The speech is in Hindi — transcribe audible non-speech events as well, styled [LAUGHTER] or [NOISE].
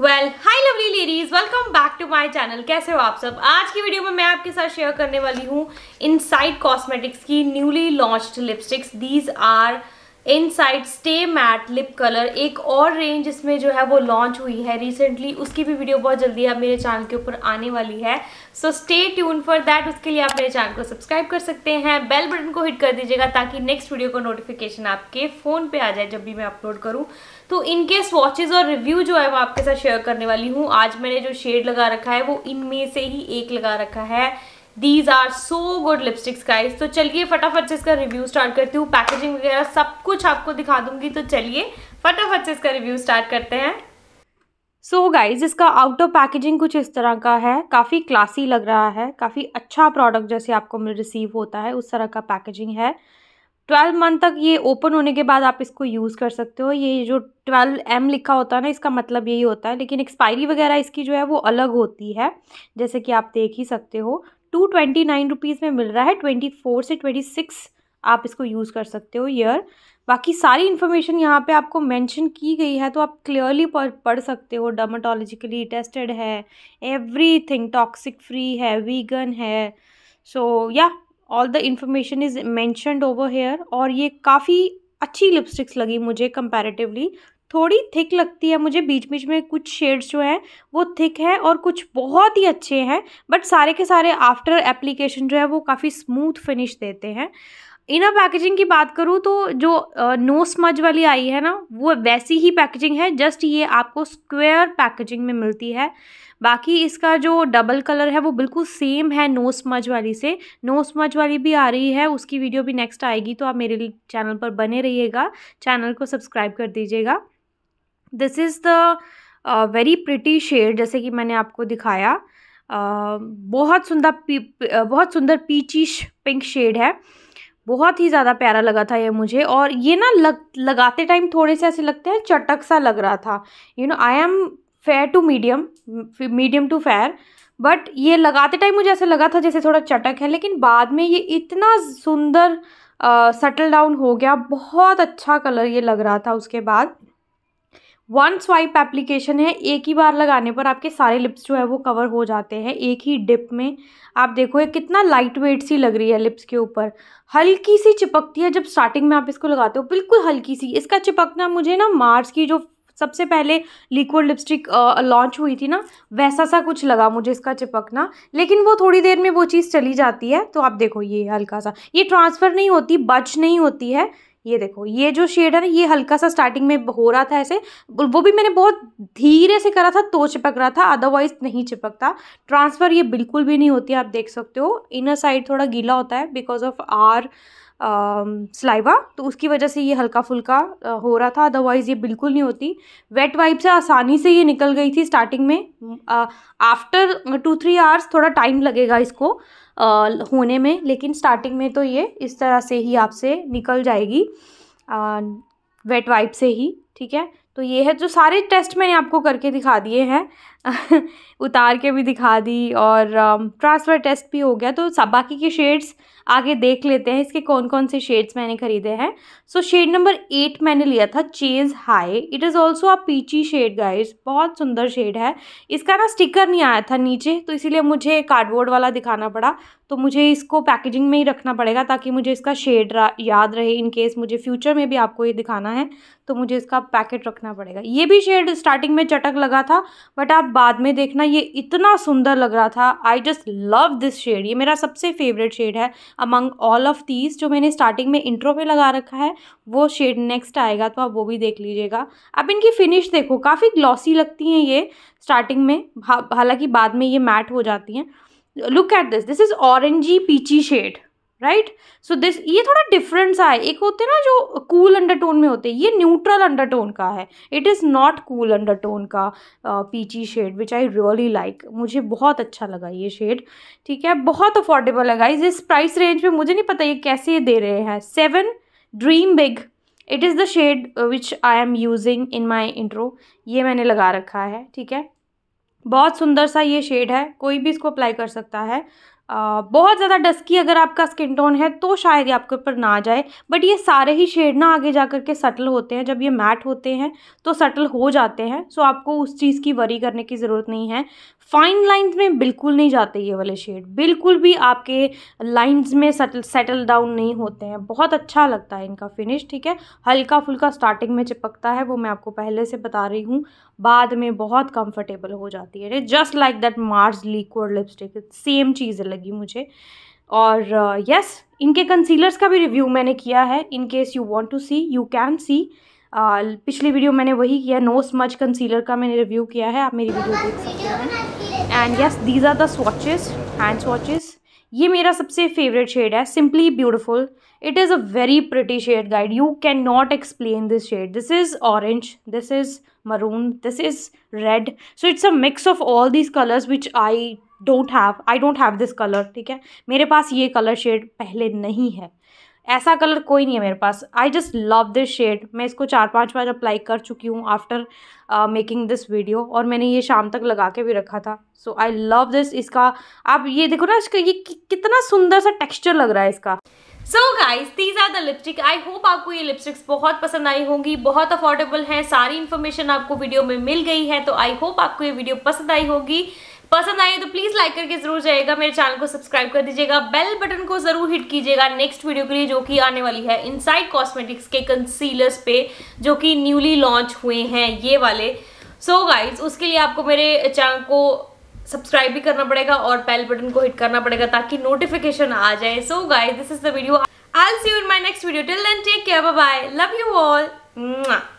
well hi lovely ladies welcome back to my channel कैसे हो आप सब आज की वीडियो में मैं आपके साथ शेयर करने वाली हूँ इन साइड कॉस्मेटिक्स की newly launched lipsticks these are Insight stay matte lip colour एक और रेंज इसमें जो है वो लॉन्च हुई है रिसेंटली उसकी भी वीडियो बहुत जल्दी आप मेरे चैनल के ऊपर आने वाली है so stay tune for that उसके लिए आप मेरे चैनल को सब्सक्राइब कर सकते हैं बेल बटन को हिट कर दीजिएगा ताकि नेक्स्ट वीडियो का नोटिफिकेशन आपके फ़ोन पे आ जाए जब भी मैं अपलोड करूँ तो इनके स्वॉचेज़ और रिव्यू जो है वो आपके साथ शेयर करने वाली हूँ आज मैंने जो शेड लगा रखा है वो इनमें से ही एक लगा रखा है these are so good lipsticks guys तो चलिए फटाफट से इसका रिव्यू स्टार्ट करती हूँ पैकेजिंग वगैरह सब कुछ आपको दिखा दूंगी तो चलिए फटाफट से इसका रिव्यू स्टार्ट करते हैं सो so गाइज इसका ऑफ पैकेजिंग कुछ इस तरह का है काफ़ी क्लासी लग रहा है काफ़ी अच्छा प्रोडक्ट जैसे आपको मिल रिसीव होता है उस तरह का पैकेजिंग है ट्वेल्व मंथ तक ये ओपन होने के बाद आप इसको यूज़ कर सकते हो ये जो ट्वेल्व एम लिखा होता है ना इसका मतलब यही होता है लेकिन एक्सपायरी वगैरह इसकी जो है वो अलग होती है जैसे कि आप देख ही सकते हो टू ट्वेंटी नाइन रुपीज़ में मिल रहा है ट्वेंटी फोर से ट्वेंटी सिक्स आप इसको यूज़ कर सकते हो ईयर बाकी सारी इन्फॉर्मेशन यहाँ पे आपको मेंशन की गई है तो आप क्लियरली पढ़ सकते हो डर्माटोलॉजिकली टेस्टेड है एवरीथिंग टॉक्सिक फ्री है वीगन है सो या all the information is mentioned over here और ये काफ़ी अच्छी लिपस्टिक्स लगी मुझे कंपैरेटिवली थोड़ी थिक लगती है मुझे बीच बीच में कुछ शेड्स जो हैं वो थिक है और कुछ बहुत ही अच्छे हैं बट सारे के सारे आफ्टर एप्लीकेशन जो है वो काफ़ी स्मूथ फिनिश देते हैं इनर पैकेजिंग की बात करूँ तो जो नो स्मज वाली आई है ना वो वैसी ही पैकेजिंग है जस्ट ये आपको स्क्वेयर पैकेजिंग में मिलती है बाकी इसका जो डबल कलर है वो बिल्कुल सेम है नो स्मज वाली से नो स्मज वाली भी आ रही है उसकी वीडियो भी नेक्स्ट आएगी तो आप मेरे चैनल पर बने रहिएगा चैनल को सब्सक्राइब कर दीजिएगा this is the very pretty shade जैसे कि मैंने आपको दिखाया uh, बहुत सुंदर पी, बहुत सुंदर पीचिश पिंक शेड है बहुत ही ज़्यादा प्यारा लगा था ये मुझे और ये ना लग लगाते टाइम थोड़े से ऐसे लगते हैं चटक सा लग रहा था you know I am fair to medium medium to fair but ये लगाते टाइम मुझे ऐसे लगा था जैसे थोड़ा चटक है लेकिन बाद में ये इतना सुंदर सटल uh, डाउन हो गया बहुत अच्छा कलर ये लग रहा था उसके बाद वन स्वाइप एप्लीकेशन है एक ही बार लगाने पर आपके सारे लिप्स जो है वो कवर हो जाते हैं एक ही डिप में आप देखो ये कितना लाइट वेट सी लग रही है लिप्स के ऊपर हल्की सी चिपकती है जब स्टार्टिंग में आप इसको लगाते हो बिल्कुल हल्की सी इसका चिपकना मुझे ना मार्च की जो सबसे पहले लिक्विड लिपस्टिक लॉन्च हुई थी ना वैसा सा कुछ लगा मुझे इसका चिपकना लेकिन वो थोड़ी देर में वो चीज़ चली जाती है तो आप देखो ये हल्का सा ये ट्रांसफ़र नहीं होती बच नहीं होती है ये देखो ये जो शेड है ना ये हल्का सा स्टार्टिंग में हो रहा था ऐसे वो भी मैंने बहुत धीरे से करा था तो चिपक रहा था अदरवाइज नहीं चिपकता ट्रांसफ़र ये बिल्कुल भी नहीं होती आप देख सकते हो इनर साइड थोड़ा गीला होता है बिकॉज ऑफ आर स्लाइवा तो उसकी वजह से ये हल्का फुल्का हो रहा था अदरवाइज़ ये बिल्कुल नहीं होती वेट वाइप से आसानी से ये निकल गई थी स्टार्टिंग में आफ्टर टू थ्री आवर्स थोड़ा टाइम लगेगा इसको आ, होने में लेकिन स्टार्टिंग में तो ये इस तरह से ही आपसे निकल जाएगी आ, वेट वाइप से ही ठीक है तो ये है जो सारे टेस्ट मैंने आपको करके दिखा दिए हैं [LAUGHS] उतार के भी दिखा दी और ट्रांसफ़र um, टेस्ट भी हो गया तो सब बाकी के शेड्स आगे देख लेते हैं इसके कौन कौन से शेड्स मैंने ख़रीदे हैं सो शेड नंबर एट मैंने लिया था chase high it is also a peachy shade guys बहुत सुंदर शेड है इसका ना स्टिकर नहीं आया था नीचे तो इसीलिए मुझे कार्डबोर्ड वाला दिखाना पड़ा तो मुझे इसको पैकेजिंग में ही रखना पड़ेगा ताकि मुझे इसका शेड याद रहे इन केस मुझे फ्यूचर में भी आपको ये दिखाना है तो मुझे इसका पैकेट रखना पड़ेगा ये भी शेड स्टार्टिंग में चटक लगा था बट आप बाद में देखना ये इतना सुंदर लग रहा था I just love this shade ये मेरा सबसे फेवरेट शेड है अमंग ऑल ऑफ दीज जो मैंने स्टार्टिंग में इंट्रो पे लगा रखा है वो शेड नेक्स्ट आएगा तो आप वो भी देख लीजिएगा अब इनकी फिनिश देखो काफ़ी ग्लॉसी लगती हैं ये स्टार्टिंग में हालांकि बाद में ये मैट हो जाती हैं look at this this is orangey peachy shade right so this ये थोड़ा डिफरेंट सा है एक होते हैं ना जो कूल cool अंडरटोन में होते हैं ये न्यूट्रल अंडरटोन का है it is not cool undertone का peachy shade which I really like मुझे बहुत अच्छा लगा ये शेड ठीक है बहुत अफोर्डेबल है गाइज इस प्राइस रेंज में मुझे नहीं पता ये कैसे दे रहे हैं seven dream big it is the shade which I am using in my intro ये मैंने लगा रखा है ठीक है बहुत सुंदर सा ये शेड है कोई भी इसको अप्लाई कर सकता है बहुत ज़्यादा डस्की अगर आपका स्किन टोन है तो शायद ये आपके ऊपर ना जाए बट ये सारे ही शेड ना आगे जा कर के सटल होते हैं जब ये मैट होते हैं तो सटल हो जाते हैं सो आपको उस चीज़ की वरी करने की ज़रूरत नहीं है फाइन लाइंस में बिल्कुल नहीं जाते ये वाले शेड बिल्कुल भी आपके लाइंस में सेटल सेटल डाउन नहीं होते हैं बहुत अच्छा लगता है इनका फिनिश ठीक है हल्का फुल्का स्टार्टिंग में चिपकता है वो मैं आपको पहले से बता रही हूँ बाद में बहुत कंफर्टेबल हो जाती है just like that Mars liquid lipstick same चीज़ लगी मुझे और यस uh, yes, इनके कंसीलर्स का भी रिव्यू मैंने किया है in case you want to see you can see पिछली वीडियो मैंने वही किया नो स्मच कंसीलर का मैंने रिव्यू किया है आप मेरी वीडियो देख सकते हैं and yes these are the swatches hand swatches ये मेरा सबसे फेवरेट शेड है simply beautiful it is a very pretty shade guys you can not explain this shade this is orange this is maroon this is red so it's a mix of all this colours which I don't have I don't have this colour ठीक है मेरे पास ये कलर शेड पहले नहीं है ऐसा कलर कोई नहीं है मेरे पास I just love this shade मैं इसको चार पांच बार अप्लाई कर चुकी हूँ आफ्टर मेकिंग दिस वीडियो और मैंने ये शाम तक लगा के भी रखा था सो आई लव दिस इसका आप ये देखो ना इसका ये कि, कितना सुंदर सा टेक्स्चर लग रहा है इसका so guys these are the lipstick I hope आपको ये लिपस्टिक्स बहुत पसंद आई होंगी बहुत अफोर्डेबल हैं सारी इन्फॉर्मेशन आपको वीडियो में मिल गई है तो आई होप आपको ये वीडियो पसंद आई होगी पसंद आई तो प्लीज़ लाइक करके जरूर जाएगा मेरे चैनल को सब्सक्राइब कर दीजिएगा बेल बटन को जरूर हिट कीजिएगा नेक्स्ट वीडियो के लिए जो कि आने वाली है इनसाइड कॉस्मेटिक्स के कंसीलर्स पे जो कि न्यूली लॉन्च हुए हैं ये वाले सो so गाइज उसके लिए आपको मेरे चैनल को सब्सक्राइब भी करना पड़ेगा और बेल बटन को हिट करना पड़ेगा ताकि नोटिफिकेशन आ जाए so guys this is the video I see you in my next video till then take care bye love you all